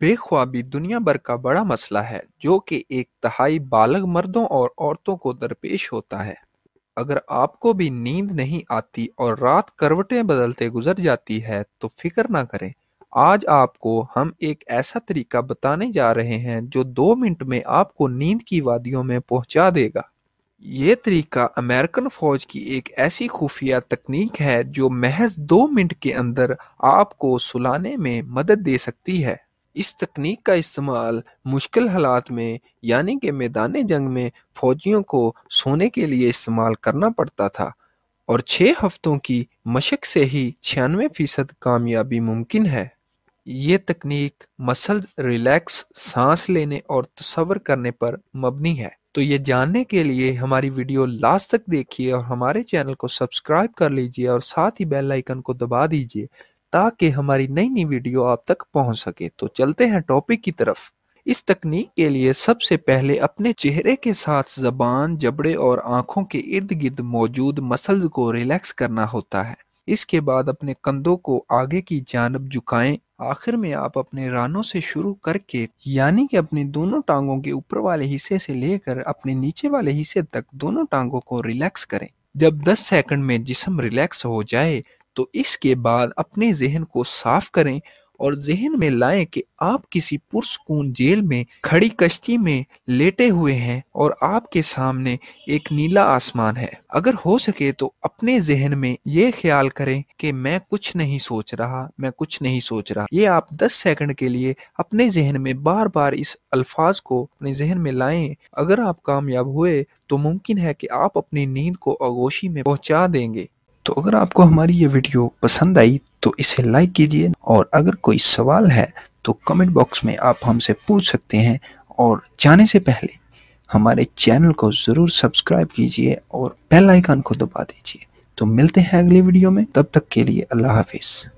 بے خوابی دنیا بھر کا بڑا مسئلہ ہے جو کہ ایک تہائی بالغ مردوں اور عورتوں کو درپیش ہوتا ہے اگر آپ کو بھی نیند نہیں آتی اور رات کروٹیں بدلتے گزر جاتی ہے تو فکر نہ کریں آج آپ کو ہم ایک ایسا طریقہ بتانے جا رہے ہیں جو دو منٹ میں آپ کو نیند کی وادیوں میں پہنچا دے گا یہ طریقہ امریکن فوج کی ایک ایسی خفیہ تکنیک ہے جو محض دو منٹ کے اندر آپ کو سلانے میں مدد دے سکتی ہے اس تکنیک کا استعمال مشکل حالات میں یعنی کہ میدان جنگ میں فوجیوں کو سونے کے لیے استعمال کرنا پڑتا تھا اور چھ ہفتوں کی مشق سے ہی چھیانوے کامیابی ممکن ہے یہ تکنیک مسل ریلیکس سانس لینے اور تصور کرنے پر مبنی ہے تو یہ جاننے کے لیے ہماری ویڈیو لاسٹ تک دیکھیے اور ہمارے چینل کو سبسکرائب کر لیجیے اور ساتھ ہی بیل آئیکن کو دبا دیجیے تاکہ ہماری نئی نئی ویڈیو آپ تک پہنچ سکے تو چلتے ہیں ٹاپک کی طرف اس تکنیک کے لیے سب سے پہلے اپنے چہرے کے ساتھ زبان جبڑے اور آنکھوں کے ارد گرد موجود مسلز کو ریلیکس کرنا ہوتا ہے اس کے بعد اپنے کندھوں کو آگے کی جانب جھکائیں آخر میں آپ اپنے رانوں سے شروع کر کے یعنی کہ اپنی دونوں ٹانگوں کے اوپر والے حصے سے لے کر اپنے نیچے والے حصے تک دونوں ٹانگوں کو ریلیکس کریں جب دس سیکنڈ میں جسم ریلیکس ہو جائے تو اس کے بعد اپنے ذہن کو صاف کریں اور ذہن میں لائیں کہ آپ کسی پرسکون جیل میں کھڑی کشتی میں لیٹے ہوئے ہیں اور آپ کے سامنے ایک نیلا آسمان ہے اگر ہو سکے تو اپنے ذہن میں یہ خیال کریں کہ میں کچھ نہیں سوچ رہا میں کچھ نہیں سوچ رہا یہ آپ دس سیکنڈ کے لیے اپنے ذہن میں بار بار اس الفاظ کو اپنے ذہن میں لائیں اگر آپ کامیاب ہوئے تو ممکن ہے کہ آپ اپنی نیند کو اگوشی میں پہنچا دیں گے تو اگر آپ کو ہماری یہ ویڈیو پسند آئی تو اسے لائک کیجئے اور اگر کوئی سوال ہے تو کمنٹ باکس میں آپ ہم سے پوچھ سکتے ہیں اور جانے سے پہلے ہمارے چینل کو ضرور سبسکرائب کیجئے اور بیل آئیکن کو دبا دیجئے تو ملتے ہیں اگلی ویڈیو میں تب تک کے لیے اللہ حافظ